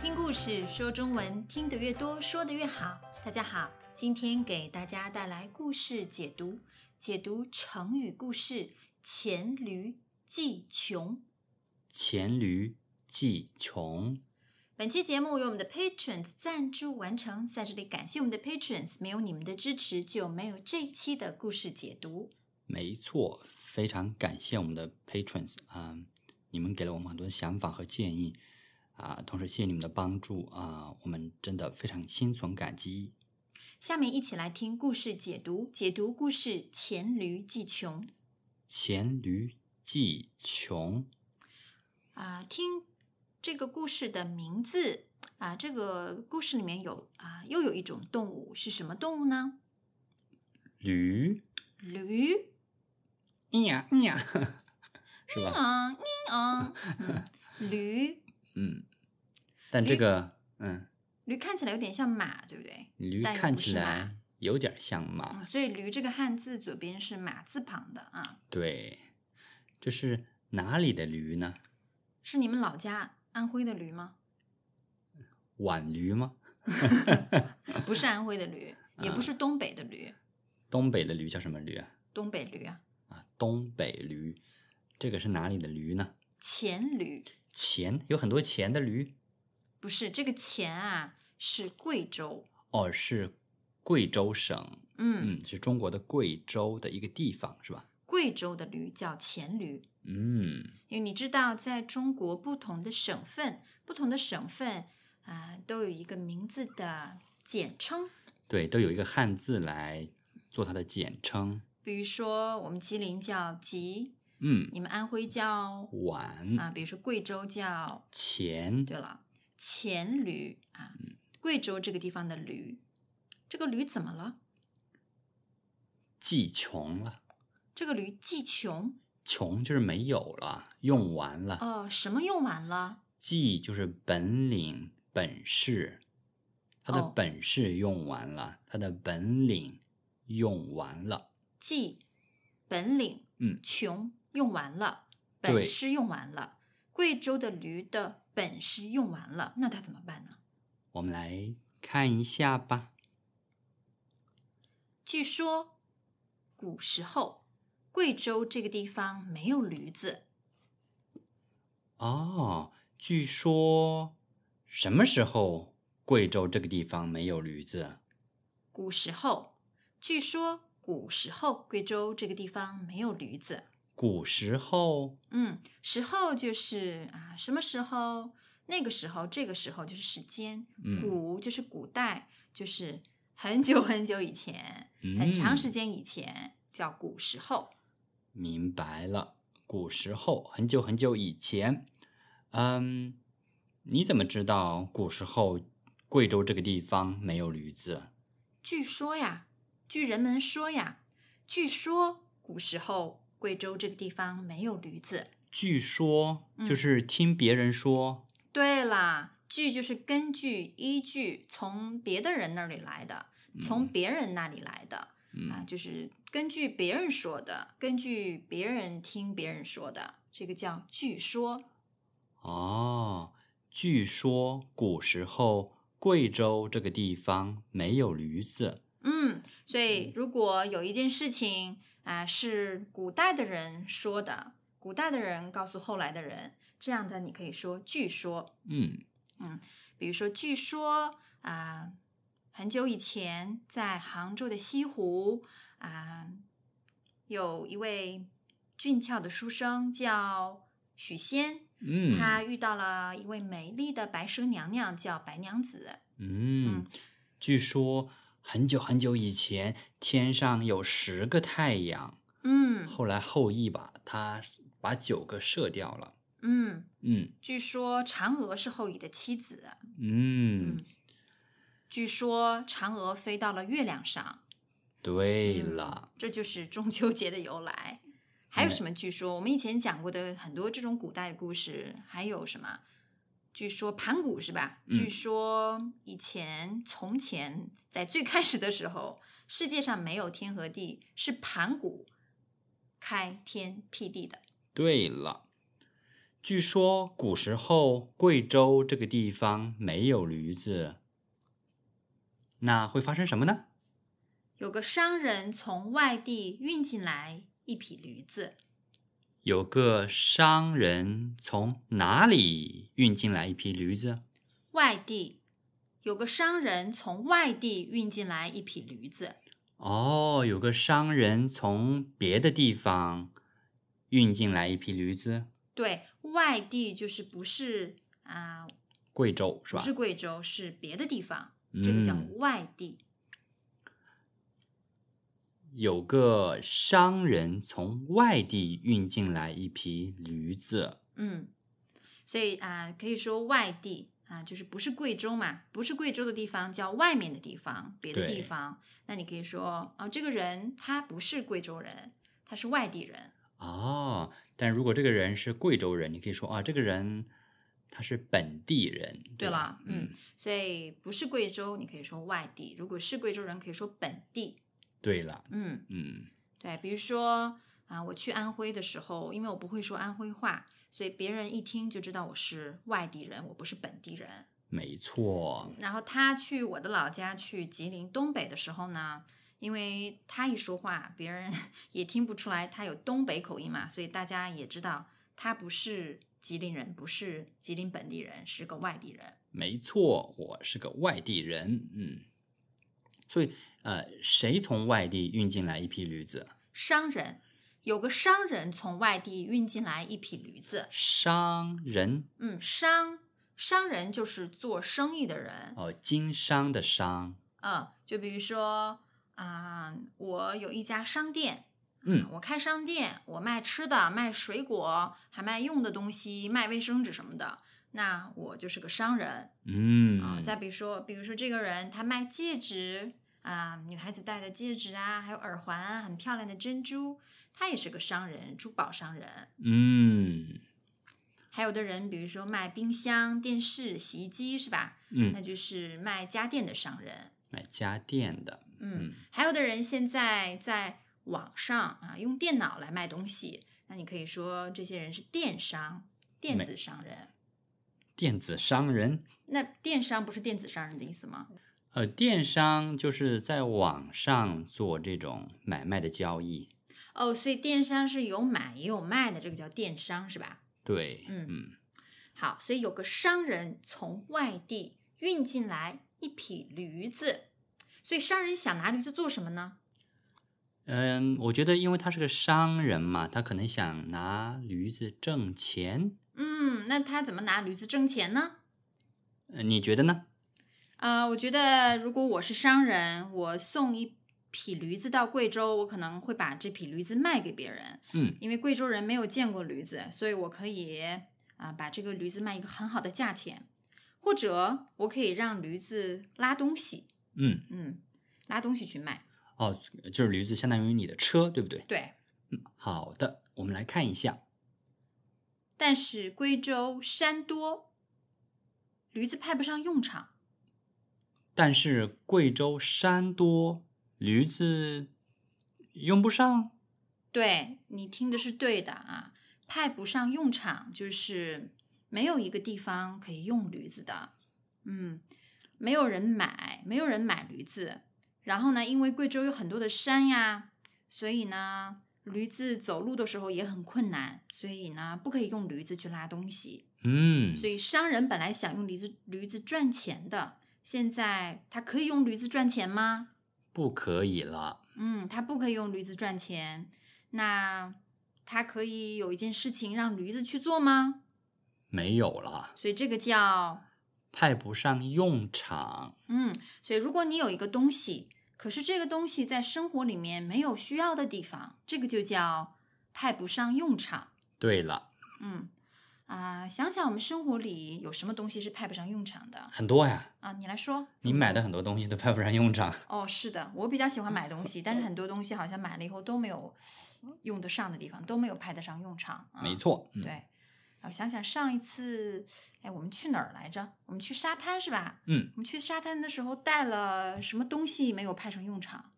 听故事说中文，听得越多，说得越好。大家好，今天给大家带来故事解读，解读成语故事“黔驴技穷”。黔驴技穷。本期节目由我们的 Patrons 赞助完成，在这里感谢我们的 Patrons，没有你们的支持就没有这一期的故事解读。没错，非常感谢我们的 Patrons，嗯，你们给了我们很多想法和建议啊，同时谢谢你们的帮助啊，我们真的非常心存感激。下面一起来听故事解读，解读故事“黔驴技穷”。黔驴技穷啊，听。这个故事的名字啊，这个故事里面有啊，又有一种动物，是什么动物呢？驴。驴。咿呀咿呀，是吧？咿啊咿驴。嗯。但这个嗯，驴看起来有点像马，对不对？驴看起来有点像马，所以“驴”这个汉字左边是“马”字旁的啊。对。这是哪里的驴呢？是你们老家。安徽的驴吗？皖驴吗？不是安徽的驴，也不是东北的驴。东北的驴叫什么驴啊？东北驴啊！啊，东北驴，这个是哪里的驴呢？黔驴。黔有很多黔的驴？不是，这个黔啊是贵州哦，是贵州省，嗯，是中国的贵州的一个地方，是吧？贵州的驴叫黔驴。嗯，因为你知道，在中国不同的省份，不同的省份啊，都有一个名字的简称。对，都有一个汉字来做它的简称。比如说，我们吉林叫吉，嗯，你们安徽叫皖啊。比如说，贵州叫黔，对了，黔驴啊，贵州这个地方的驴，这个驴怎么了？技穷了。这个驴技穷。穷就是没有了，用完了。哦，什么用完了？技就是本领、本事，他的本事用完了，他的本领用完了。技，本领，嗯，穷用完了，本事用完了。贵州的驴的本事用完了，那他怎么办呢？我们来看一下吧。据说，古时候。贵州这个地方没有驴子。哦，据说什么时候贵州这个地方没有驴子？古时候，据说古时候贵州这个地方没有驴子。古时候，嗯，时候就是啊，什么时候？那个时候，这个时候就是时间。古就是古代，就是很久很久以前，很长时间以前叫古时候。明白了。古时候，很久很久以前，嗯，你怎么知道古时候贵州这个地方没有驴子？据说呀，据人们说呀，据说古时候贵州这个地方没有驴子。据说就是听别人说。对啦，据就是根据依据从别的人那里来的，从别人那里来的。啊，就是根据别人说的，根据别人听别人说的，这个叫据说。哦，据说古时候贵州这个地方没有驴子。嗯，所以如果有一件事情啊是古代的人说的，古代的人告诉后来的人，这样的你可以说据说。嗯嗯，比如说据说啊。很久以前，在杭州的西湖啊，有一位俊俏的书生叫许仙。嗯，他遇到了一位美丽的白蛇娘娘，叫白娘子。嗯，据说很久很久以前，天上有十个太阳。嗯，后来后羿吧，他把九个射掉了。嗯嗯，据说嫦娥是后羿的妻子。嗯。据说嫦娥飞到了月亮上，对了，这就是 中秋节的由来。还有什么？据说我们以前讲过的很多这种古代故事，还有什么？据说盘古是吧？据说以前、从前，在最开始的时候，世界上没有天和地，是盘古开天辟地的。对了，据说古时候贵州这个地方没有驴子。那会发生什么呢？有个商人从外地运进来一匹驴子。有个商人从哪里运进来一匹驴子？外地。有个商人从外地运进来一匹驴子。哦，有个商人从别的地方运进来一匹驴子。对外地就是不是啊？贵州是吧？不是贵州，是别的地方。这个叫外地。有个商人从外地运进来一批驴子。嗯，所以啊，可以说外地啊，就是不是贵州嘛，不是贵州的地方叫外面的地方，别的地方。那你可以说啊，这个人他不是贵州人，他是外地人。哦，但如果这个人是贵州人，你可以说啊，这个人。他是本地人，对了，嗯，所以不是贵州，你可以说外地；如果是贵州人，可以说本地。对了，嗯嗯，对，比如说啊，我去安徽的时候，因为我不会说安徽话，所以别人一听就知道我是外地人，我不是本地人。没错。然后他去我的老家，去吉林东北的时候呢，因为他一说话，别人 也听不出来他有东北口音嘛，所以大家也知道他不是。吉林人不是吉林本地人，是个外地人。没错，我是个外地人。嗯，所以呃，谁从外地运进来一批驴子？商人，有个商人从外地运进来一批驴子。商人，嗯，商商人就是做生意的人。哦，经商的商。嗯，就比如说啊，我有一家商店。嗯，我开商店，我卖吃的，卖水果，还卖用的东西，卖卫生纸什么的，那我就是个商人。嗯，啊，再比如说，比如说这个人他卖戒指啊，女孩子戴的戒指啊，还有耳环啊，很漂亮的珍珠，他也是个商人，珠宝商人。嗯，还有的人，比如说卖冰箱、电视、洗衣机是吧？嗯，那就是卖家电的商人。卖家电的，嗯，还有的人现在在。网上啊，用电脑来卖东西，那你可以说这些人是电商、电子商人。电子商人？那电商不是电子商人的意思吗？呃，电商就是在网上做这种买卖的交易。哦，所以电商是有买也有卖的，这个叫电商是吧？对。嗯嗯。好，所以有个商人从外地运进来一匹驴子，所以商人想拿驴子做什么呢？嗯，我觉得，因为他是个商人嘛，他可能想拿驴子挣钱。嗯，那他怎么拿驴子挣钱呢？你觉得呢？啊，我觉得，如果我是商人，我送一匹驴子到贵州，我可能会把这匹驴子卖给别人。嗯，因为贵州人没有见过驴子，所以我可以啊把这个驴子卖一个很好的价钱，或者我可以让驴子拉东西。嗯嗯，拉东西去卖。哦，就是驴子相当于你的车，对不对？对，嗯，好的，我们来看一下。但是贵州山多，驴子派不上用场。但是贵州山多，驴子用不上。对你听的是对的啊，派不上用场，就是没有一个地方可以用驴子的。嗯，没有人买，没有人买驴子。然后呢，因为贵州有很多的山呀，所以呢，驴子走路的时候也很困难，所以呢，不可以用驴子去拉东西。嗯，所以商人本来想用驴子驴子赚钱的，现在他可以用驴子赚钱吗？不可以了。嗯，他不可以用驴子赚钱。那他可以有一件事情让驴子去做吗？没有了。所以这个叫派不上用场。嗯，所以如果你有一个东西。可是这个东西在生活里面没有需要的地方，这个就叫派不上用场。对了，嗯，啊，想想我们生活里有什么东西是派不上用场的？很多呀，啊，你来说，你买的很多东西都派不上用场。哦，是的，我比较喜欢买东西，但是 很多东西好像买了以后都没有用得上的地方，都没有派得上用场。没错，对。我想想，上一次，哎，我们去哪儿来着？我们去沙滩是吧？嗯，我们去沙滩的时候带了什么东西没有派上用场？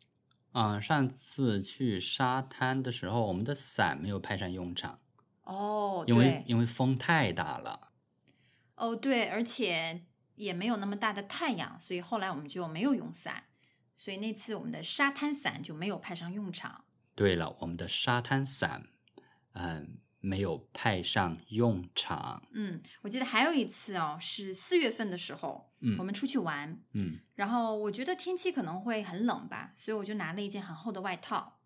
啊，上次去沙滩的时候，我们的伞没有派上用场。哦，因为因为风太大了。哦，对，而且也没有那么大的太阳，所以后来我们就没有用伞，所以那次我们的沙滩伞就没有派上用场。对了，我们的沙滩伞，嗯。没有派上用场。嗯，我记得还有一次哦，是四月份的时候，我们出去玩。嗯，然后我觉得天气可能会很冷吧，所以我就拿了一件很厚的外套。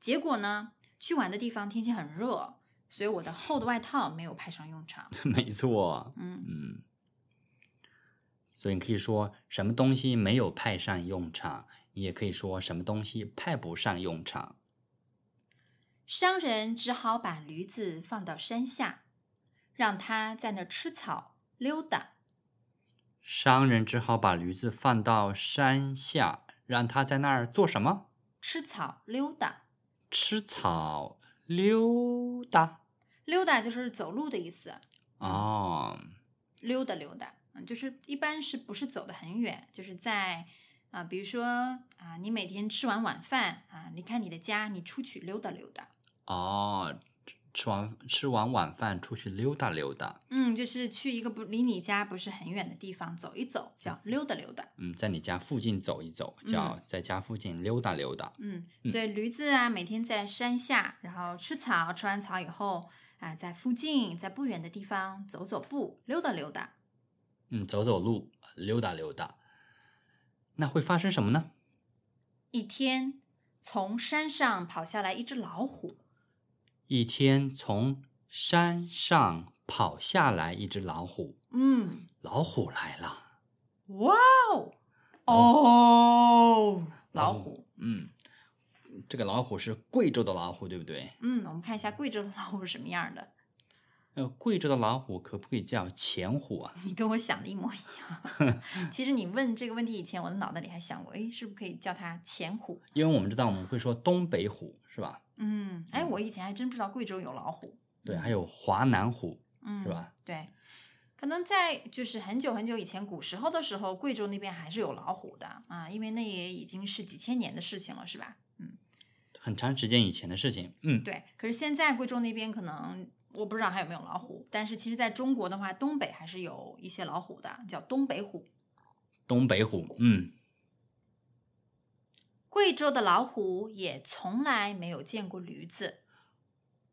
结果呢，去玩的地方天气很热，所以我的厚的外套没有派上用场。没错。嗯嗯，所以你可以说什么东西没有派上用场，你也可以说什么东西派不上用场。商人只好把驴子放到山下，让它在那儿吃草、溜达。商人只好把驴子放到山下，让它在那儿做什么？吃草、溜达。吃草、溜达。溜达就是走路的意思哦。溜达溜达，嗯，就是一般是不是走得很远？就是在啊，比如说啊，你每天吃完晚饭啊，离开你的家，你出去溜达溜达。哦，吃完吃完晚饭出去溜达溜达，嗯，就是去一个不离你家不是很远的地方走一走，叫溜达溜达。嗯，在你家附近走一走，叫在家附近溜达溜达。嗯，所以驴子啊，每天在山下，然后吃草，吃完草以后啊，在附近在不远的地方走走步，溜达溜达。嗯，走走路，溜达溜达。那会发生什么呢？一天，从山上跑下来一只老虎。一天，从山上跑下来一只老虎。嗯，老虎来了。哇哦哦！老虎，嗯，这个老虎是贵州的老虎，对不对？嗯，我们看一下贵州的老虎是什么样的。呃，贵州的老虎可不可以叫黔虎啊？你跟我想的一模一样。其实你问这个问题以前，我的脑袋里还想过，哎，是不是可以叫它黔虎？因为我们知道我们会说东北虎，是吧？嗯，哎，我以前还真不知道贵州有老虎。对，还有华南虎，嗯，是吧？对，可能在就是很久很久以前，古时候的时候，贵州那边还是有老虎的啊，因为那也已经是几千年的事情了，是吧？嗯，很长时间以前的事情。嗯，对。可是现在贵州那边可能我不知道还有没有老虎，但是其实在中国的话，东北还是有一些老虎的，叫东北虎。东北虎，嗯。贵州的老虎也从来没有见过驴子。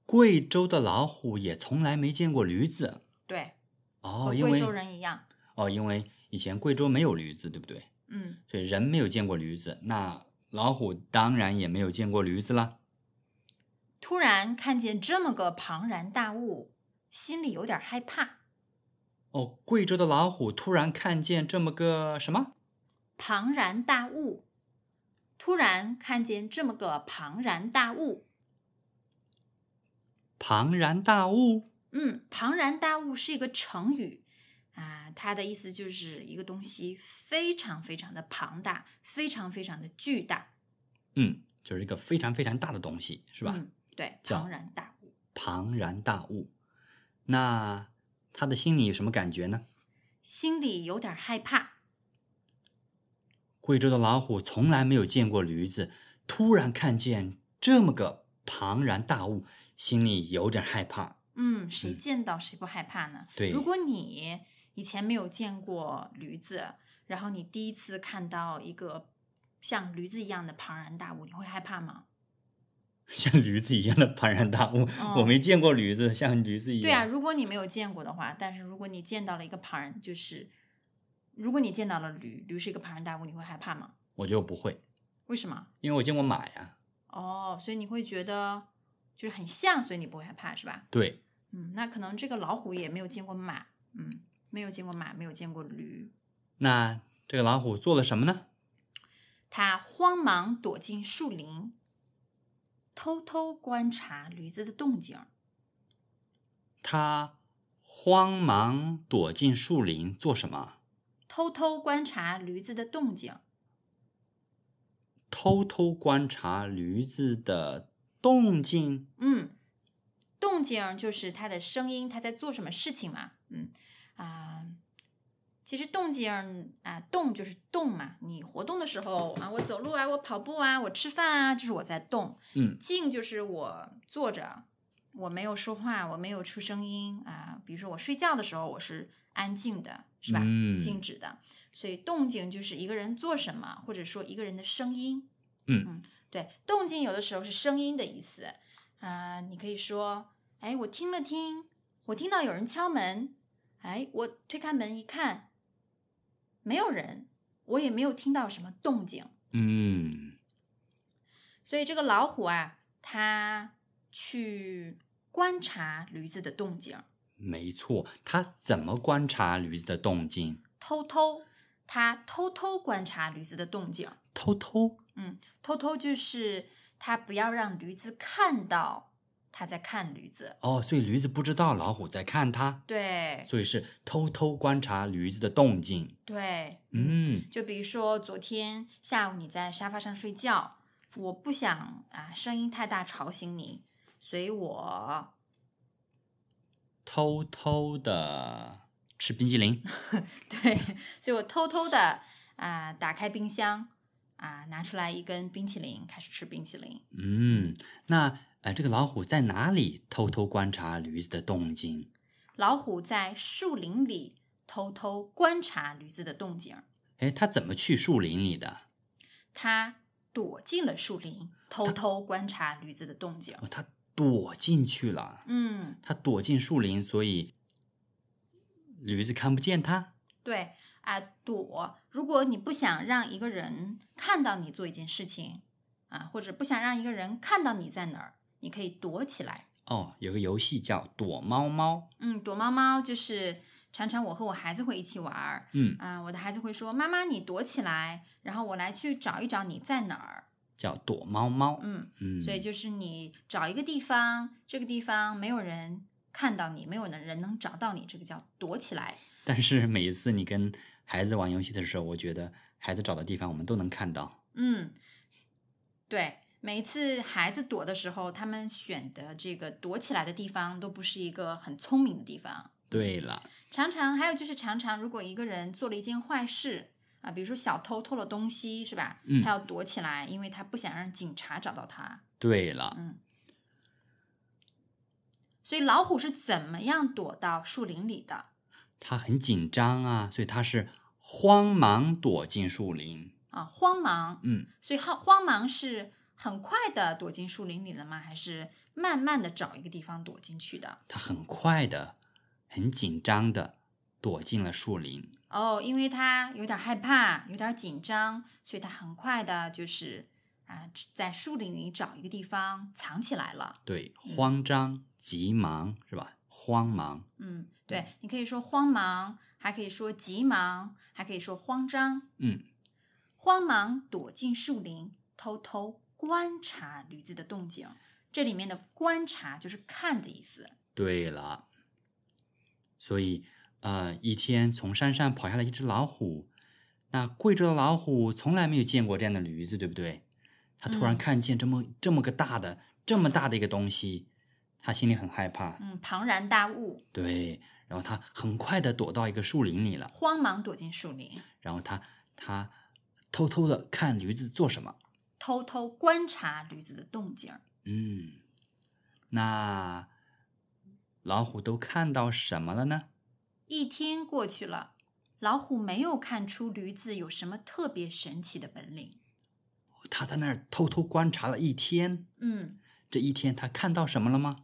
贵州的老虎也从来没见过驴子。对。哦，因为贵州人一样。哦，因为以前贵州没有驴子，对不对？嗯。所以人没有见过驴子，那老虎当然也没有见过驴子了。突然看见这么个庞然大物，心里有点害怕。哦，贵州的老虎突然看见这么个什么？庞然大物。突然看见这么个庞然大物。庞然大物？嗯，庞然大物是一个成语啊，它的意思就是一个东西非常非常的庞大，非常非常的巨大。嗯，就是一个非常非常大的东西，是吧？对，庞然大物。庞然大物，那他的心里有什么感觉呢？心里有点害怕。贵州的老虎从来没有见过驴子，突然看见这么个庞然大物，心里有点害怕。嗯，谁见到谁不害怕呢？对，如果你以前没有见过驴子，然后你第一次看到一个像驴子一样的庞然大物，你会害怕吗？像驴子一样的庞然大物，我没见过驴子，像驴子一样。对啊，如果你没有见过的话，但是如果你见到了一个庞然，就是。如果你见到了驴，驴是一个庞然大物，你会害怕吗？我觉得我不会。为什么？因为我见过马呀。哦，所以你会觉得就是很像，所以你不会害怕是吧？对。嗯，那可能这个老虎也没有见过马，嗯，没有见过马，没有见过驴。那这个老虎做了什么呢？他慌忙躲进树林，偷偷观察驴子的动静。他慌忙躲进树林做什么？偷偷观察驴子的动静。偷偷观察驴子的动静。嗯，动静就是它的声音，它在做什么事情嘛？嗯啊，其实动静啊动就是动嘛。你活动的时候啊，我走路啊，我跑步啊，我吃饭啊，就是我在动。嗯，静就是我坐着，我没有说话，我没有出声音啊。比如说我睡觉的时候，我是。安静的是吧？静止的，所以动静就是一个人做什么，或者说一个人的声音。嗯嗯，对，动静有的时候是声音的意思啊。你可以说，哎，我听了听，我听到有人敲门，哎，我推开门一看，没有人，我也没有听到什么动静。嗯，所以这个老虎啊，它去观察驴子的动静。没错，他怎么观察驴子的动静？偷偷，他偷偷观察驴子的动静。偷偷，嗯，偷偷就是他不要让驴子看到他在看驴子。哦，所以驴子不知道老虎在看他。对，所以是偷偷观察驴子的动静。对，嗯，就比如说昨天下午你在沙发上睡觉，我不想啊声音太大吵醒你，所以我。偷偷的吃冰淇淋，对，所以我偷偷的啊，打开冰箱啊，拿出来一根冰淇淋，开始吃冰淇淋。嗯，那呃，这个老虎在哪里偷偷观察驴子的动静？老虎在树林里偷偷观察驴子的动静。哎，它怎么去树林里的？它躲进了树林，偷偷观察驴子的动静。躲进去了，嗯，他躲进树林，所以驴子看不见他。对，啊，躲。如果你不想让一个人看到你做一件事情啊，或者不想让一个人看到你在哪儿，你可以躲起来。哦，有个游戏叫躲猫猫。嗯，躲猫猫就是常常我和我孩子会一起玩儿。嗯，啊，我的孩子会说：“妈妈，你躲起来，然后我来去找一找你在哪儿。”叫躲猫猫。嗯嗯，所以就是你找一个地方，这个地方没有人看到你，没有能人能找到你，这个叫躲起来。但是每一次你跟孩子玩游戏的时候，我觉得孩子找的地方我们都能看到。嗯，对，每一次孩子躲的时候，他们选的这个躲起来的地方都不是一个很聪明的地方。对了，常常还有就是常常，如果一个人做了一件坏事。啊，比如说小偷偷了东西是吧？他要躲起来，因为他不想让警察找到他。对了，嗯。所以老虎是怎么样躲到树林里的？他很紧张啊，所以他是慌忙躲进树林啊，慌忙，嗯。所以慌慌忙是很快的躲进树林里了吗？还是慢慢的找一个地方躲进去的？他很快的、很紧张的躲进了树林。哦，因为他有点害怕，有点紧张，所以他很快的就是啊，在树林里找一个地方藏起来了。对，慌张、急忙是吧？慌忙。嗯，对，你可以说慌忙，还可以说急忙，还可以说慌张。嗯，慌忙躲进树林，偷偷观察驴子的动静。这里面的“观察”就是“看”的意思。对了，所以。呃，一天从山上跑下来一只老虎，那贵州的老虎从来没有见过这样的驴子，对不对？他突然看见这么这么个大的这么大的一个东西，他心里很害怕。嗯，庞然大物。对，然后他很快的躲到一个树林里了，慌忙躲进树林。然后他他偷偷的看驴子做什么？偷偷观察驴子的动静。嗯，那老虎都看到什么了呢？一天过去了，老虎没有看出驴子有什么特别神奇的本领。他在那儿偷偷观察了一天。嗯，这一天他看到什么了吗？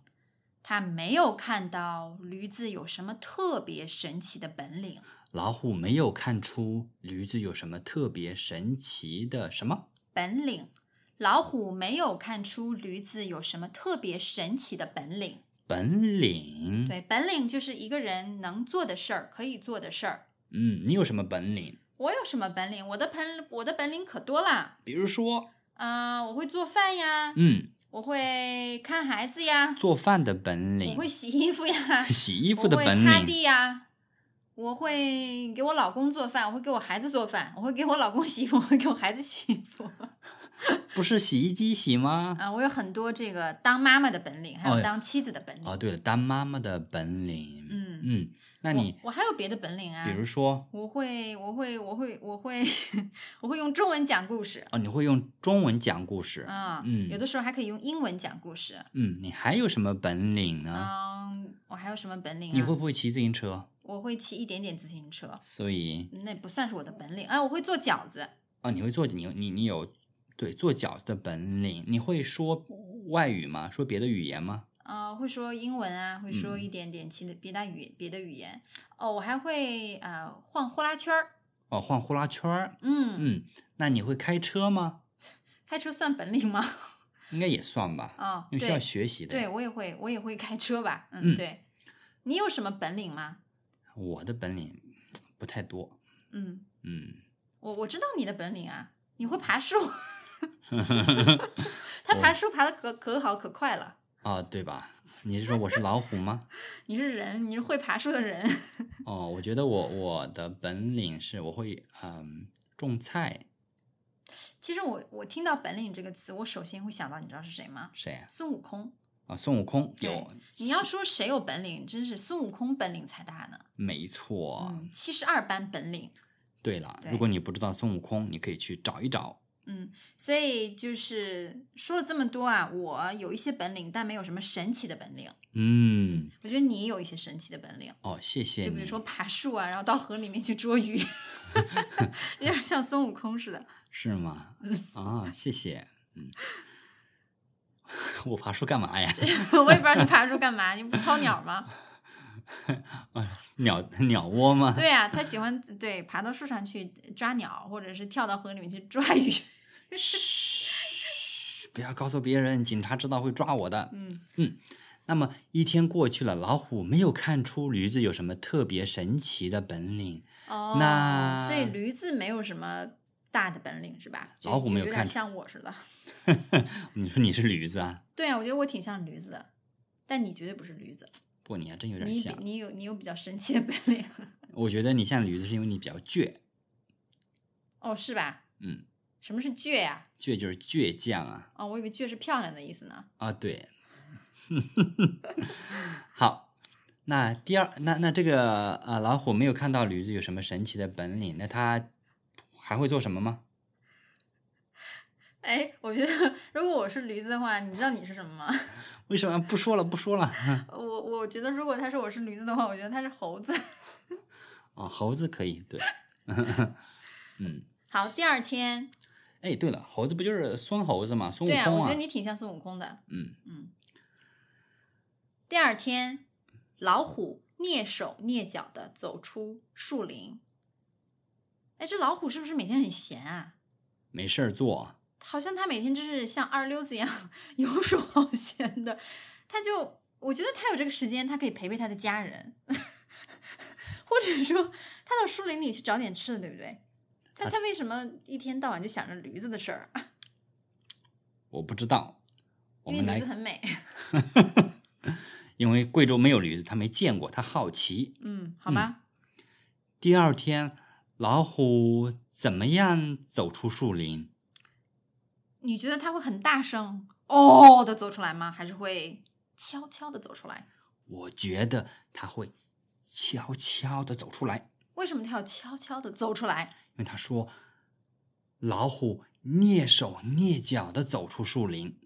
他没有看到驴子有什么特别神奇的本领。老虎没有看出驴子有什么特别神奇的什么本领。老虎没有看出驴子有什么特别神奇的本领。本领对，本领就是一个人能做的事儿，可以做的事儿。嗯，你有什么本领？我有什么本领？我的本我的本领可多了。比如说，啊，我会做饭呀。嗯，我会看孩子呀。做饭的本领。我会洗衣服呀。洗衣服的本领。我会擦地呀。我会给我老公做饭，我会给我孩子做饭，我会给我老公洗衣服，我会给我孩子洗衣服。不是洗衣机洗吗？啊，我有很多这个当妈妈的本领，还有当妻子的本领。哦，对了，当妈妈的本领。嗯嗯，那你我还有别的本领啊？比如说，我会，我会，我会，我会，我会用中文讲故事。哦，你会用中文讲故事。啊嗯，有的时候还可以用英文讲故事。嗯，你还有什么本领呢？我还有什么本领啊？你会不会骑自行车？我会骑一点点自行车。所以那不算是我的本领。哎，我会做饺子。哦，你会做？你你你有？对，做饺子的本领，你会说外语吗？说别的语言吗？啊，会说英文啊，会说一点点其他的别的语别的语言。哦，我还会啊，晃呼啦圈儿。哦，晃呼啦圈儿。嗯嗯，那你会开车吗？开车算本领吗？应该也算吧。啊，需要学习的。对，我也会，我也会开车吧。嗯，对。你有什么本领吗？我的本领不太多。嗯嗯，我我知道你的本领啊，你会爬树。他爬树爬的可可好可快了啊，对吧？你是说我是老虎吗？你是人，你是会爬树的人。哦，我觉得我我的本领是我会嗯种菜。其实我我听到“本领”这个词，我首先会想到，你知道是谁吗？谁？孙悟空啊！孙悟空有。你要说谁有本领，真是孙悟空本领才大呢。没错，七十二般本领。对了，如果你不知道孙悟空，你可以去找一找。嗯，所以就是说了这么多啊，我有一些本领，但没有什么神奇的本领。嗯，我觉得你有一些神奇的本领哦，谢谢就比如说爬树啊，然后到河里面去捉鱼，有点像孙悟空似的。是吗？嗯啊，谢谢。嗯，我爬树干嘛呀？我也不知道你爬树干嘛，你不掏鸟吗？啊，鸟鸟窝吗？对呀，他喜欢对爬到树上去抓鸟，或者是跳到河里面去抓鱼。嘘，不要告诉别人，警察知道会抓我的。嗯嗯，那么一天过去了，老虎没有看出驴子有什么特别神奇的本领。哦，那所以驴子没有什么大的本领，是吧？老虎没有看，像我似的。你说你是驴子啊？对啊，我觉得我挺像驴子的，但你绝对不是驴子。不，你还真有点像。你有你有比较神奇的本领。我觉得你像驴子是因为你比较倔。哦，是吧？嗯。什么是倔呀？倔就是倔强啊！哦，我以为倔是漂亮的意思呢。啊，对。好，那第二，那那这个啊，老虎没有看到驴子有什么神奇的本领，那它还会做什么吗？哎，我觉得如果我是驴子的话，你知道你是什么吗？为什么不说了？不说了。我我觉得如果他说我是驴子的话，我觉得他是猴子。啊，猴子可以对。嗯。好，第二天。哎，对了，猴子不就是孙猴子吗？孙悟空啊！对，我觉得你挺像孙悟空的。嗯嗯。第二天，老虎蹑手蹑脚的走出树林。哎，这老虎是不是每天很闲啊？没事儿做。好像他每天就是像二溜子一样 游手好闲的。他就，我觉得他有这个时间，他可以陪陪他的家人，或者说他到树林里去找点吃的，对不对？他为什么一天到晚就想着驴子的事儿？我不知道，因为驴子很美。因为贵州没有驴子，他没见过，他好奇。嗯，好吗？第二天，老虎怎么样走出树林？你觉得他会很大声“哦的走出来吗？还是会悄悄的走出来？我觉得他会悄悄的走出来。为什么他要悄悄的走出来？他说：“老虎蹑手蹑脚的走出树林。”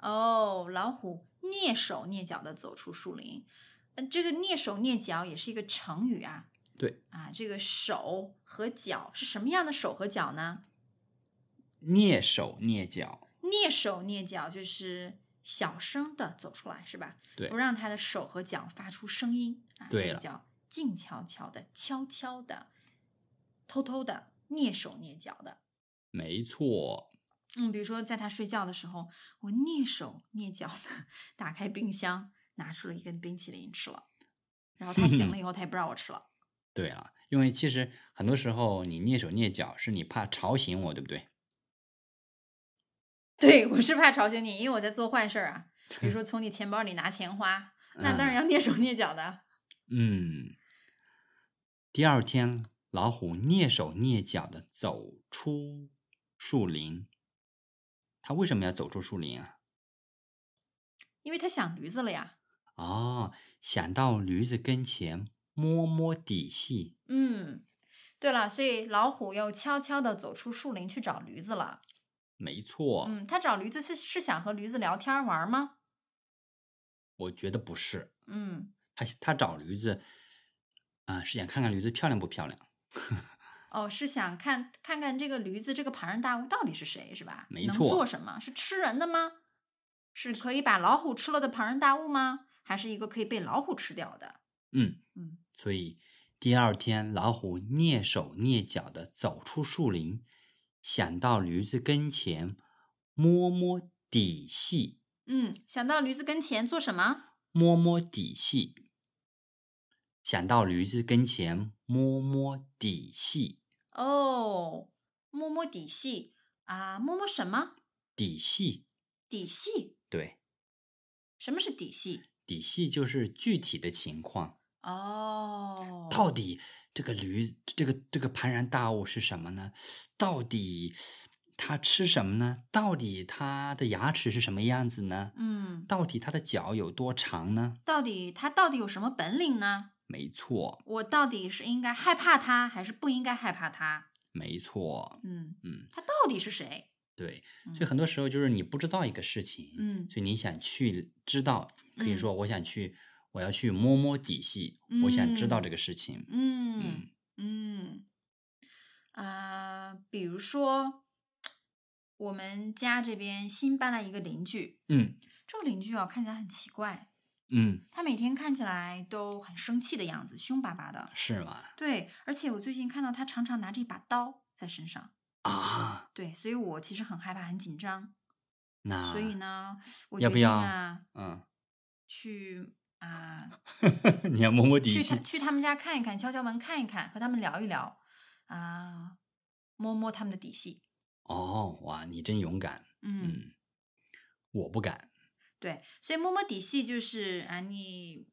哦，老虎蹑手蹑脚的走出树林。嗯，这个“蹑手蹑脚”也是一个成语啊。对啊，这个手和脚是什么样的手和脚呢？蹑手蹑脚，蹑手蹑脚就是小声的走出来，是吧？对，不让他的手和脚发出声音。啊。对，叫静悄悄的、悄悄的、偷偷的。蹑手蹑脚的，没错。嗯，比如说，在他睡觉的时候，我蹑手蹑脚的 打开冰箱，拿出了一根冰淇淋吃了。然后他醒了以后，他也不让我吃了。对啊，因为其实很多时候你蹑手蹑脚，是你怕吵醒我，对不对？对，我是怕吵醒你，因为我在做坏事儿啊。比如说，从你钱包里拿钱花，那当然要蹑手蹑脚的。嗯，第二天。老虎蹑手蹑脚的走出树林，他为什么要走出树林啊？因为他想驴子了呀。哦，想到驴子跟前摸摸底细。嗯，对了，所以老虎又悄悄的走出树林去找驴子了。没错。嗯，他找驴子是是想和驴子聊天玩吗？我觉得不是。嗯，他他找驴子，啊，是想看看驴子漂亮不漂亮。哦，是想看，看看这个驴子，这个庞然大物到底是谁，是吧？没错。做什么？是吃人的吗？是可以把老虎吃了的庞然大物吗？还是一个可以被老虎吃掉的？嗯嗯。所以第二天，老虎蹑手蹑脚的走出树林，想到驴子跟前摸摸底细。嗯，想到驴子跟前做什么？摸摸底细。想到驴子跟前摸摸底细哦，摸摸底细啊，摸摸什么？底细，底细，对，什么是底细？底细就是具体的情况哦。到底这个驴，这个这个庞然大物是什么呢？到底它吃什么呢？到底它的牙齿是什么样子呢？嗯，到底它的脚有多长呢？到底它到底有什么本领呢？没错，我到底是应该害怕他还是不应该害怕他？没错，嗯嗯，他到底是谁？对，所以很多时候就是你不知道一个事情，嗯，所以你想去知道，可以说我想去，我要去摸摸底细，我想知道这个事情，嗯嗯嗯啊，比如说我们家这边新搬了一个邻居，嗯，这个邻居啊看起来很奇怪。嗯，他每天看起来都很生气的样子，凶巴巴的，是吗？对，而且我最近看到他常常拿着一把刀在身上啊，对，所以我其实很害怕，很紧张。那所以呢，要不要？嗯，去啊，你要摸摸底细，去他们家看一看，敲敲门看一看，和他们聊一聊啊，摸摸他们的底细。哦，哇，你真勇敢。嗯，我不敢。对，所以摸摸底细就是啊，你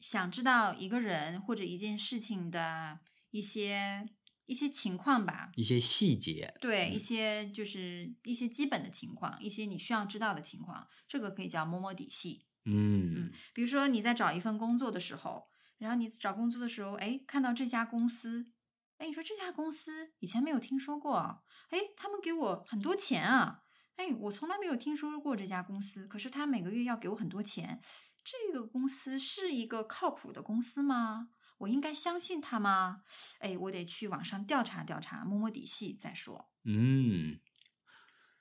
想知道一个人或者一件事情的一些一些情况吧，一些细节，对，一些就是一些基本的情况，一些你需要知道的情况，这个可以叫摸摸底细。嗯嗯，比如说你在找一份工作的时候，然后你找工作的时候，哎，看到这家公司，哎，你说这家公司以前没有听说过，哎，他们给我很多钱啊。哎，我从来没有听说过这家公司，可是他每个月要给我很多钱，这个公司是一个靠谱的公司吗？我应该相信他吗？哎，我得去网上调查调查，摸摸底细再说。嗯，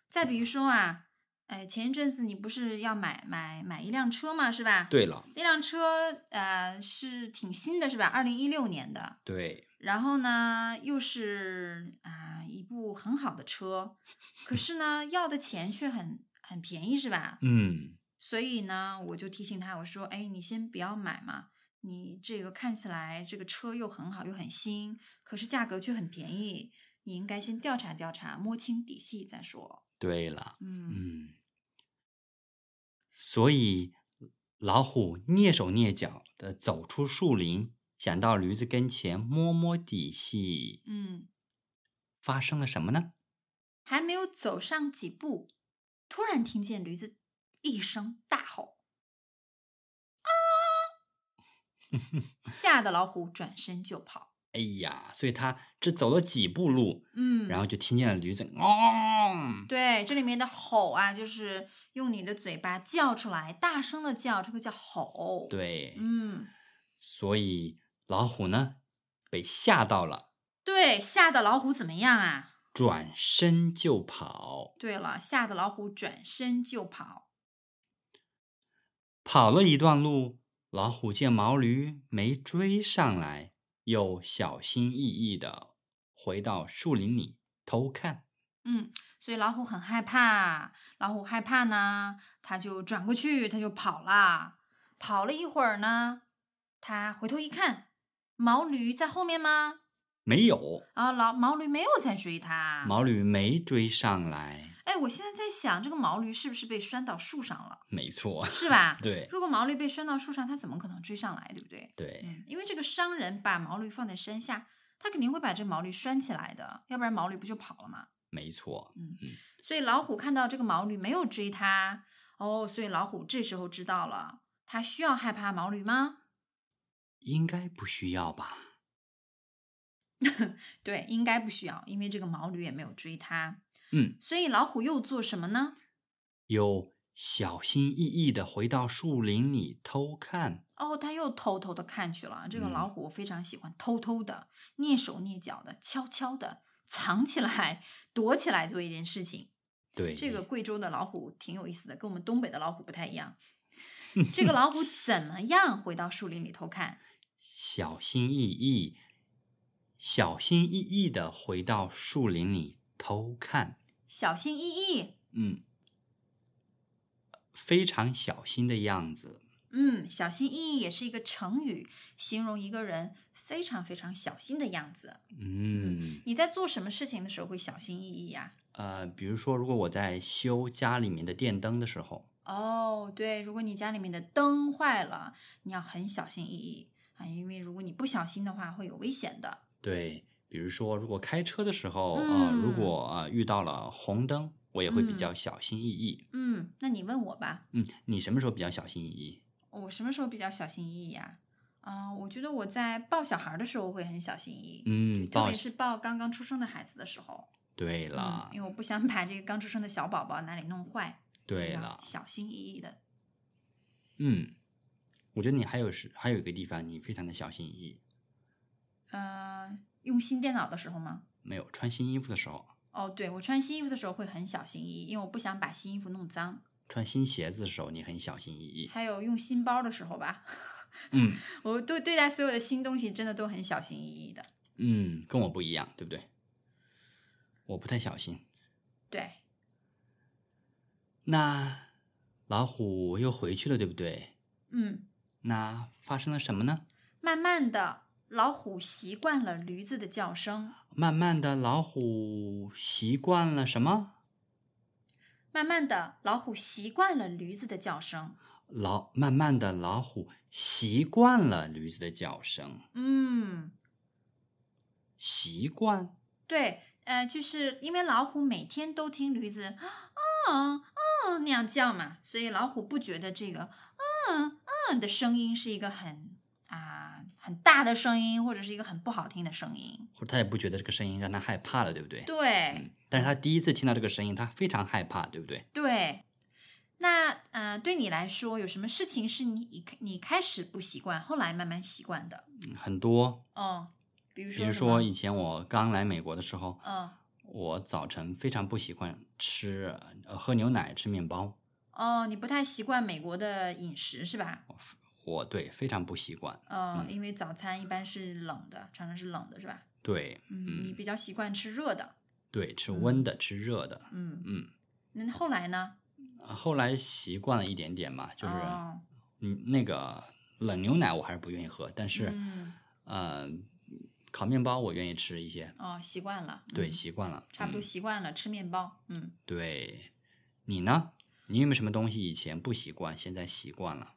再比如说啊，哎，前一阵子你不是要买买买一辆车吗？是吧？对了，那辆车呃是挺新的是吧？二零一六年的。对。然后呢，又是啊。部很好的车，可是呢，要的钱却很很便宜，是吧？嗯。所以呢，我就提醒他，我说：“哎，你先不要买嘛，你这个看起来这个车又很好又很新，可是价格却很便宜，你应该先调查调查，摸清底细再说。”对了，嗯嗯。所以老虎蹑手蹑脚的走出树林，想到驴子跟前摸摸底细，嗯。发生了什么呢？还没有走上几步，突然听见驴子一声大吼，啊！吓得老虎转身就跑。哎呀，所以他只走了几步路，嗯，然后就听见了驴子啊。对，这里面的吼啊，就是用你的嘴巴叫出来，大声的叫，这个叫吼。对，嗯，所以老虎呢被吓到了。对，吓得老虎怎么样啊？转身就跑。对了，吓得老虎转身就跑。跑了一段路，老虎见毛驴没追上来，又小心翼翼的回到树林里偷看。嗯，所以老虎很害怕。老虎害怕呢，它就转过去，它就跑了。跑了一会儿呢，它回头一看，毛驴在后面吗？没有啊，老毛驴没有在追他，毛驴没追上来。哎，我现在在想，这个毛驴是不是被拴到树上了？没错，是吧？对。如果毛驴被拴到树上，它怎么可能追上来，对不对？对，因为这个商人把毛驴放在山下，他肯定会把这毛驴拴起来的，要不然毛驴不就跑了吗？没错，嗯嗯。所以老虎看到这个毛驴没有追它，哦，所以老虎这时候知道了，他需要害怕毛驴吗？应该不需要吧。对，应该不需要，因为这个毛驴也没有追他。嗯，所以老虎又做什么呢？又小心翼翼的回到树林里偷看。哦，他又偷偷的看去了。这个老虎非常喜欢，偷偷的、蹑手蹑脚的、悄悄的藏起来、躲起来做一件事情。对，这个贵州的老虎挺有意思的，跟我们东北的老虎不太一样。这个老 虎怎么样回到树林里偷看？小心翼翼。小心翼翼的回到树林里偷看，小心翼翼，嗯，非常小心的样子。嗯，小心翼翼也是一个成语，形容一个人非常非常小心的样子。嗯，你在做什么事情的时候会小心翼翼呀？呃，比如说，如果我在修家里面的电灯的时候，哦，对，如果你家里面的灯坏了，你要很小心翼翼啊，因为如果你不小心的话，会有危险的。对，比如说，如果开车的时候，啊，如果呃、遇到了红灯，我也会比较小心翼翼。嗯，那你问我吧。嗯，你什么时候比较小心翼翼？我什么时候比较小心翼翼啊？啊，我觉得我在抱小孩的时候会很小心翼翼。嗯，特别是抱刚刚出生的孩子的时候。对了。因为我不想把这个刚出生的小宝宝哪里弄坏。对了。小心翼翼的。嗯，我觉得你还有是还有一个地方，你非常的小心翼翼。嗯，用新电脑的时候吗？没有，穿新衣服的时候。哦，对我穿新衣服的时候会很小心翼翼，因为我不想把新衣服弄脏。穿新鞋子的时候，你很小心翼翼。还有用新包的时候吧。嗯，我都对待所有的新东西，真的都很小心翼翼的。嗯，跟我不一样，对不对？我不太小心。对。那老虎又回去了，对不对？嗯。那发生了什么呢？慢慢的。老虎习惯了驴子的叫声。慢慢的，老虎习惯了什么？慢慢的，老虎习惯了驴子的叫声。老慢慢的，老虎习惯了驴子的叫声。嗯，习惯。对，呃，就是因为老虎每天都听驴子，嗯嗯那样叫嘛，所以老虎不觉得这个，嗯嗯的声音是一个很啊。很大的声音，或者是一个很不好听的声音，或者他也不觉得这个声音让他害怕了，对不对？对。但是他第一次听到这个声音，他非常害怕，对不对？对。那呃，对你来说，有什么事情是你你你开始不习惯，后来慢慢习惯的？很多。哦，比如说，比如说，以前我刚来美国的时候，嗯，我早晨非常不习惯吃呃、喝牛奶、吃面包。哦，你不太习惯美国的饮食是吧？我对非常不习惯，嗯，因为早餐一般是冷的，常常是冷的，是吧？对，嗯，你比较习惯吃热的，对，吃温的，吃热的，嗯嗯。那后来呢？后来习惯了一点点嘛，就是，嗯，那个冷牛奶我还是不愿意喝，但是，嗯，烤面包我愿意吃一些。哦，习惯了，对，习惯了，差不多习惯了吃面包，嗯。对你呢？你有没有什么东西以前不习惯，现在习惯了？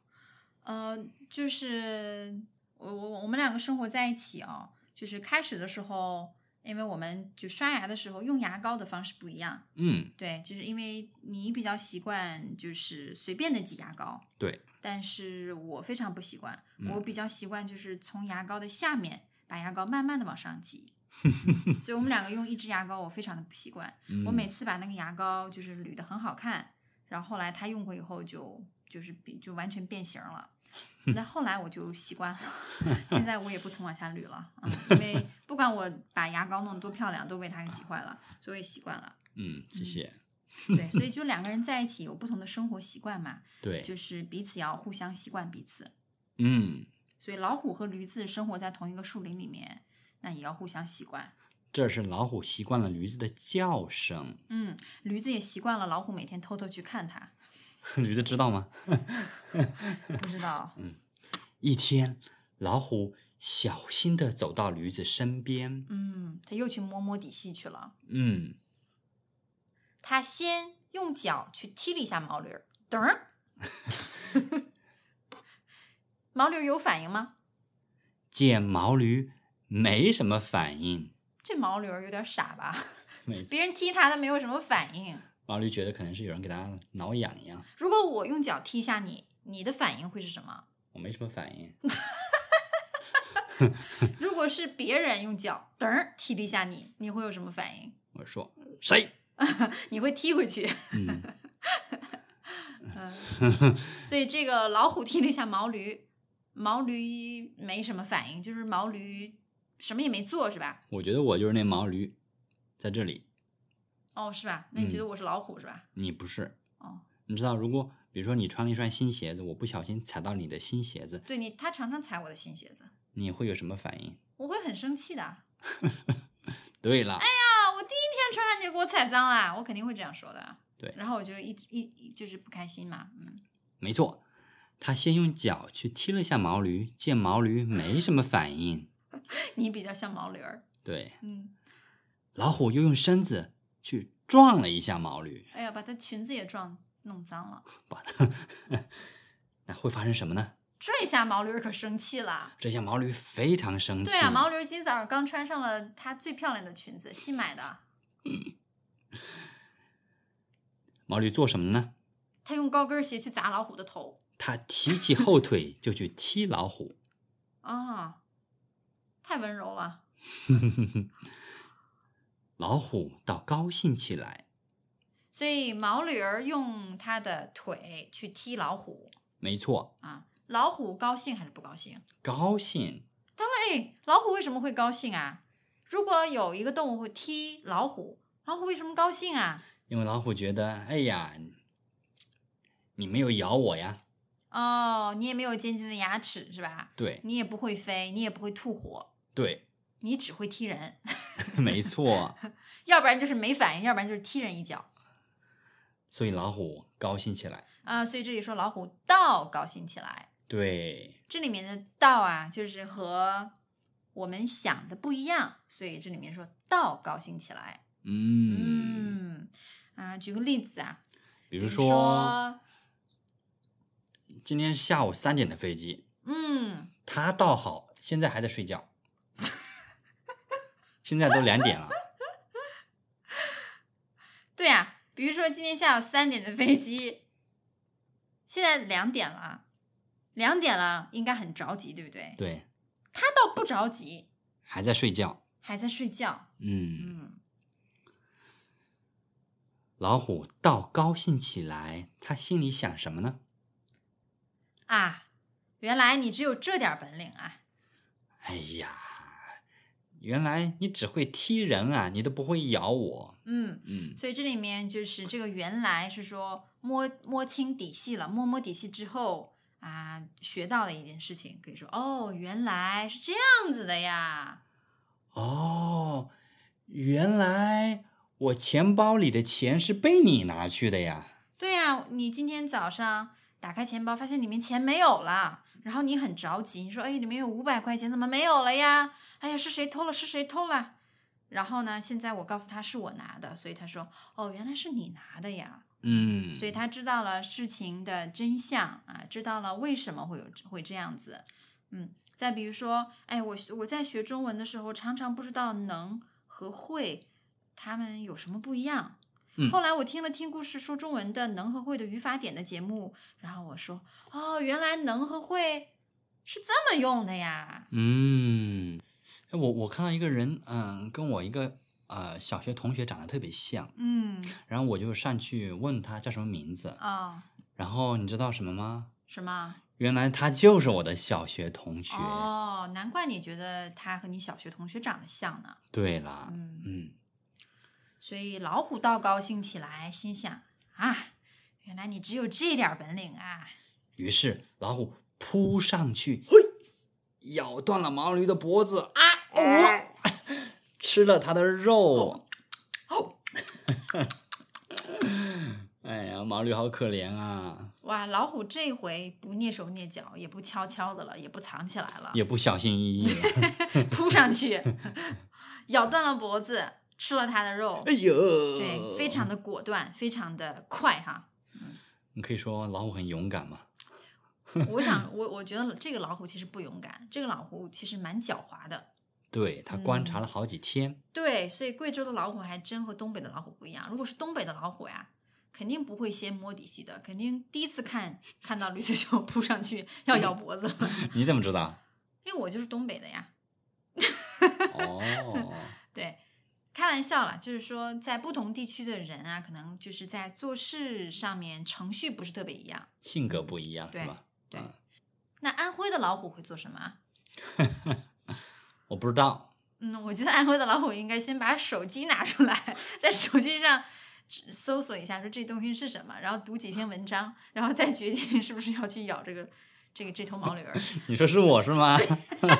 呃，就是我我我们两个生活在一起哦，就是开始的时候，因为我们就刷牙的时候用牙膏的方式不一样，嗯，对，就是因为你比较习惯就是随便的挤牙膏，对，但是我非常不习惯，我比较习惯就是从牙膏的下面把牙膏慢慢的往上挤，所以我们两个用一支牙膏，我非常的不习惯，我每次把那个牙膏就是捋的很好看，然后后来他用过以后就。就是就完全变形了，那后来我就习惯了，现在我也不曾往下捋了，因为不管我把牙膏弄得多漂亮，都被他给挤坏了，所以习惯了。嗯，谢谢。对，所以就两个人在一起有不同的生活习惯嘛？对，就是彼此要互相习惯彼此。嗯。所以老虎和驴子生活在同一个树林里面，那也要互相习惯。这是老虎习惯了驴子的叫声。嗯，驴子也习惯了老虎每天偷偷去看它。驴 子知道吗？不知道。嗯，一天，老虎小心的走到驴子身边。嗯，他又去摸摸底细去了。嗯，他先用脚去踢了一下毛驴儿，噔儿。毛驴有反应吗？见毛驴没什么反应。这毛驴有点傻吧？别人踢他，他没有什么反应。毛驴觉得可能是有人给他挠痒痒。如果我用脚踢一下你，你的反应会是什么？我没什么反应。如果是别人用脚噔踢了一下你，你会有什么反应？我说谁？你会踢回去。嗯，所以这个老虎踢了一下毛驴，毛驴没什么反应，就是毛驴什么也没做，是吧？我觉得我就是那毛驴，在这里。哦，是吧？那你觉得我是老虎是吧？你不是哦。你知道，如果比如说你穿了一双新鞋子，我不小心踩到你的新鞋子，对你，他常常踩我的新鞋子。你会有什么反应？我会很生气的。对了，哎呀，我第一天穿上就给我踩脏了，我肯定会这样说的。对，然后我就一直一就是不开心嘛，嗯。没错，他先用脚去踢了一下毛驴，见毛驴没什么反应，你比较像毛驴儿。对，嗯，老虎又用身子。去撞了一下毛驴，哎呀，把他裙子也撞弄脏了。把他，那会发生什么呢？这下毛驴可生气了。这下毛驴非常生气。对啊，毛驴今早上刚穿上了他最漂亮的裙子，新买的。毛驴做什么呢？他用高跟鞋去砸老虎的头。他提起后腿 就去踢老虎。啊，太温柔了。老虎倒高兴起来，所以毛驴儿用它的腿去踢老虎。没错啊，老虎高兴还是不高兴？高兴。当然，哎，老虎为什么会高兴啊？如果有一个动物会踢老虎，老虎为什么高兴啊？因为老虎觉得，哎呀，你没有咬我呀。哦，你也没有尖尖的牙齿，是吧？对。你也不会飞，你也不会吐火。对。你只会踢人，没错。要不然就是没反应，要不然就是踢人一脚。所以老虎高兴起来啊！所以这里说老虎倒高兴起来。对，这里面的“倒”啊，就是和我们想的不一样。所以这里面说“倒高兴起来”。嗯嗯啊，举个例子啊，比如说今天下午三点的飞机。嗯，他倒好，现在还在睡觉。现在都两点了，对呀，比如说今天下午三点的飞机，现在两点了，两点了，应该很着急，对不对？对，他倒不着急，还在睡觉，还在睡觉，嗯嗯。老虎倒高兴起来，他心里想什么呢？啊，原来你只有这点本领啊！哎呀。原来你只会踢人啊，你都不会咬我。嗯嗯，所以这里面就是这个原来是说摸摸清底细了，摸摸底细之后啊，学到了一件事情，可以说哦，原来是这样子的呀。哦，原来我钱包里的钱是被你拿去的呀。对呀，你今天早上打开钱包，发现里面钱没有了，然后你很着急，你说哎，里面有五百块钱，怎么没有了呀？哎呀，是谁偷了？是谁偷了？然后呢？现在我告诉他是我拿的，所以他说：“哦，原来是你拿的呀。”嗯，所以他知道了事情的真相啊，知道了为什么会有会这样子。嗯，再比如说，哎，我我在学中文的时候，常常不知道能和会他们有什么不一样。后来我听了听故事说中文的能和会的语法点的节目，然后我说：“哦，原来能和会是这么用的呀。”嗯。我我看到一个人，嗯，跟我一个呃小学同学长得特别像，嗯，然后我就上去问他叫什么名字啊，然后你知道什么吗？什么？原来他就是我的小学同学哦，难怪你觉得他和你小学同学长得像呢。对了，嗯嗯，所以老虎倒高兴起来，心想啊，原来你只有这点本领啊。于是老虎扑上去。嘿。咬断了毛驴的脖子，啊！吃了它的肉。哦，哎呀，毛驴好可怜啊！哇，老虎这回不蹑手蹑脚，也不悄悄的了，也不藏起来了，也不小心翼翼，扑上去，咬断了脖子，吃了它的肉。哎呦，对，非常的果断，非常的快哈。你可以说老虎很勇敢吗？我想，我我觉得这个老虎其实不勇敢，这个老虎其实蛮狡猾的。对他观察了好几天。对，所以贵州的老虎还真和东北的老虎不一样。如果是东北的老虎呀，肯定不会先摸底细的，肯定第一次看看到绿色就扑上去要咬脖子。你怎么知道？因为我就是东北的呀。哦。对，开玩笑了，就是说在不同地区的人啊，可能就是在做事上面程序不是特别一样，性格不一样，对吧？嗯、那安徽的老虎会做什么？我不知道。嗯，我觉得安徽的老虎应该先把手机拿出来，在手机上搜索一下，说这东西是什么，然后读几篇文章，然后再决定是不是要去咬这个这个这头毛驴 你说是我是吗？哈哈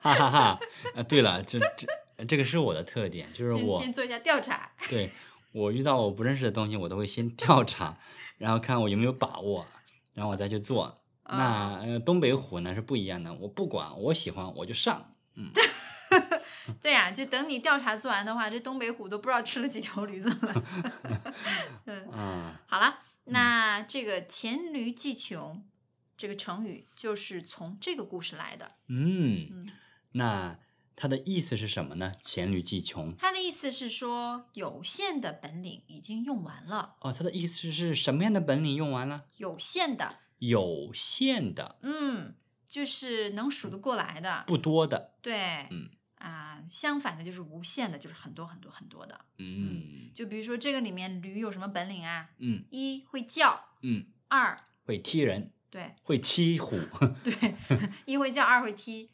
哈！哈哈！啊，对了，这这这个是我的特点，就是我先做一下调查。对，我遇到我不认识的东西，我都会先调查，然后看我有没有把握。然后我再去做，那东北虎呢是不一样的。我不管，我喜欢我就上，嗯。对呀，就等你调查做完的话，这东北虎都不知道吃了几条驴子了。嗯，好了，那这个黔驴技穷这个成语就是从这个故事来的。嗯，那。他的意思是什么呢？黔驴技穷。他的意思是说，有限的本领已经用完了。哦，他的意思是什么样的本领用完了？有限的。有限的。嗯，就是能数得过来的，不多的。对，嗯啊，相反的就是无限的，就是很多很多很多的。嗯嗯嗯。就比如说这个里面驴有什么本领啊？嗯，一会叫，嗯，二会踢人，对，会踢虎，对，一会叫，二会踢。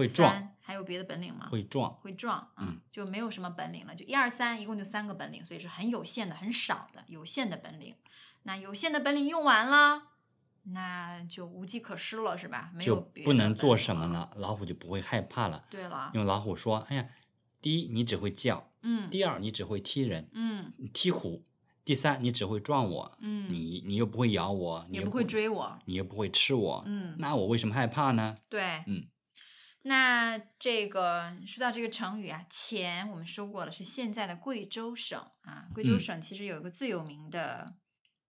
会撞，还有别的本领吗？会撞，会撞，嗯，就没有什么本领了，就一二三，一共就三个本领，所以是很有限的，很少的，有限的本领。那有限的本领用完了，那就无计可施了，是吧？没有，不能做什么了，老虎就不会害怕了。对了，用老虎说：“哎呀，第一，你只会叫，嗯；第二，你只会踢人，嗯；踢虎；第三，你只会撞我，嗯。你你又不会咬我，你不会追我，你又不会吃我，嗯。那我为什么害怕呢？对，嗯。”那这个说到这个成语啊，黔我们说过了，是现在的贵州省啊。贵州省其实有一个最有名的，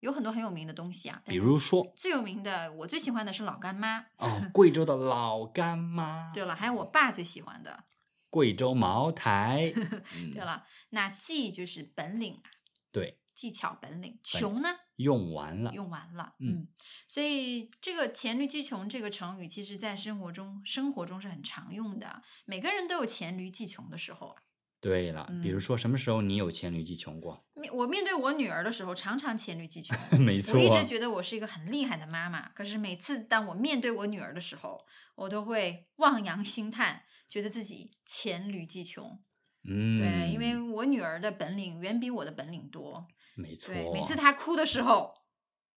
有很多很有名的东西啊。比如说最有名的，我最喜欢的是老干妈。哦，贵州的老干妈。对了，还有我爸最喜欢的贵州茅台。对了，那技就是本领啊。对。技巧本领穷呢？用完了，用完了。嗯，所以这个“黔驴技穷”这个成语，其实在生活中生活中是很常用的。每个人都有黔驴技穷的时候。对了，比如说什么时候你有黔驴技穷过？面我面对我女儿的时候，常常黔驴技穷。没错，我一直觉得我是一个很厉害的妈妈。可是每次当我面对我女儿的时候，我都会望洋兴叹，觉得自己黔驴技穷。嗯，对，因为我女儿的本领远比我的本领多。没错，每次他哭的时候，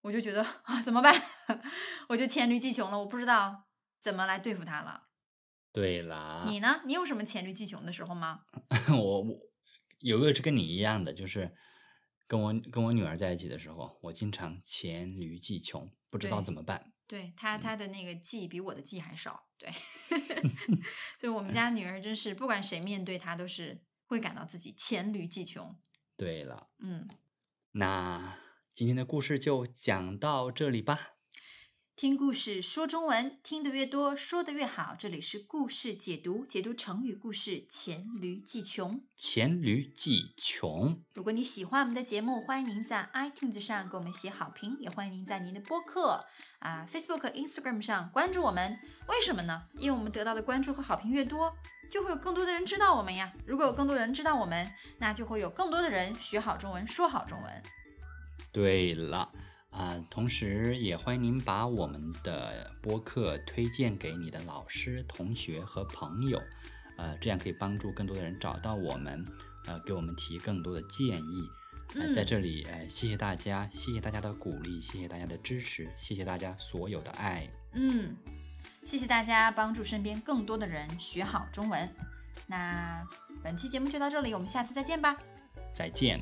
我就觉得啊怎么办，我就黔驴技穷了，我不知道怎么来对付他了。对啦，你呢？你有什么黔驴技穷的时候吗？我我有个是跟你一样的，就是跟我跟我女儿在一起的时候，我经常黔驴技穷，不知道怎么办。对他他的那个技比我的技还少，对，就是我们家女儿真是不管谁面对她都是会感到自己黔驴技穷。对了，嗯。那今天的故事就讲到这里吧。听故事说中文，听得越多，说得越好。这里是故事解读，解读成语故事“黔驴技穷”。黔驴技穷。如果你喜欢我们的节目，欢迎您在 iTunes 上给我们写好评，也欢迎您在您的播客啊、Facebook、Instagram 上关注我们。为什么呢？因为我们得到的关注和好评越多。就会有更多的人知道我们呀！如果有更多人知道我们，那就会有更多的人学好中文，说好中文。对了，啊，同时也欢迎您把我们的播客推荐给你的老师、同学和朋友，呃，这样可以帮助更多的人找到我们，呃，给我们提更多的建议。呃、在这里，呃，谢谢大家，谢谢大家的鼓励，谢谢大家的支持，谢谢大家所有的爱。嗯。谢谢大家帮助身边更多的人学好中文。那本期节目就到这里，我们下次再见吧。再见。